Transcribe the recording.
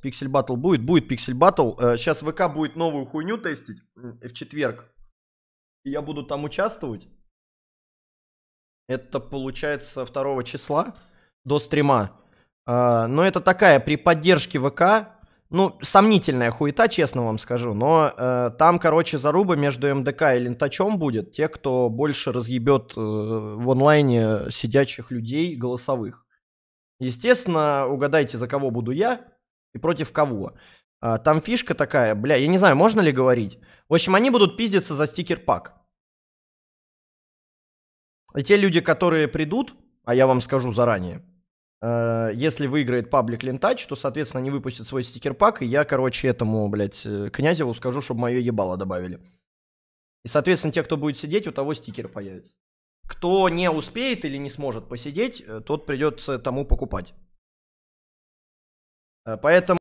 Пиксель батл будет? Будет пиксель батл. Э, сейчас ВК будет новую хуйню тестить в четверг. И я буду там участвовать. Это получается 2 числа до стрима. Э, но это такая при поддержке ВК, ну, сомнительная хуета, честно вам скажу, но э, там, короче, заруба между МДК и Лентачом будет, те, кто больше разъебет в онлайне сидящих людей голосовых. Естественно, угадайте, за кого буду я, и против кого. А, там фишка такая, бля, я не знаю, можно ли говорить. В общем, они будут пиздиться за стикер-пак. И те люди, которые придут, а я вам скажу заранее, э, если выиграет паблик лентач, то, соответственно, они выпустят свой стикер-пак, и я, короче, этому, блядь, э, Князеву скажу, чтобы мое ебало добавили. И, соответственно, те, кто будет сидеть, у того стикер появится. Кто не успеет или не сможет посидеть, э, тот придется тому покупать. Э, поэтому